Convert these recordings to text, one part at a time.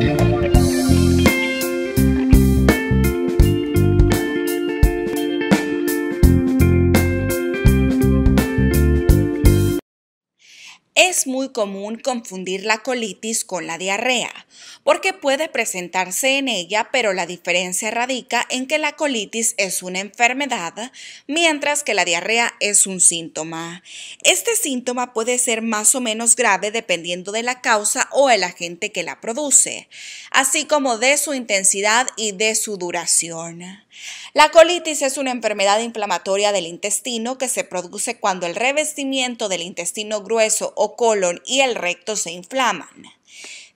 Thank you. muy común confundir la colitis con la diarrea, porque puede presentarse en ella, pero la diferencia radica en que la colitis es una enfermedad, mientras que la diarrea es un síntoma. Este síntoma puede ser más o menos grave dependiendo de la causa o el agente que la produce, así como de su intensidad y de su duración. La colitis es una enfermedad inflamatoria del intestino que se produce cuando el revestimiento del intestino grueso o colon y el recto se inflaman.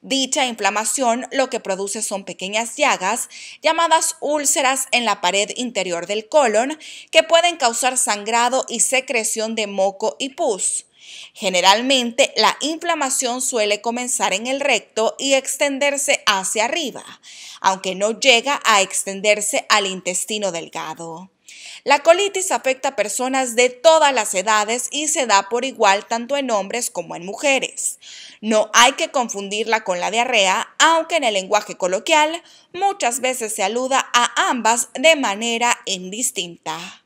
Dicha inflamación lo que produce son pequeñas llagas llamadas úlceras en la pared interior del colon que pueden causar sangrado y secreción de moco y pus. Generalmente la inflamación suele comenzar en el recto y extenderse hacia arriba, aunque no llega a extenderse al intestino delgado. La colitis afecta a personas de todas las edades y se da por igual tanto en hombres como en mujeres. No hay que confundirla con la diarrea, aunque en el lenguaje coloquial muchas veces se aluda a ambas de manera indistinta.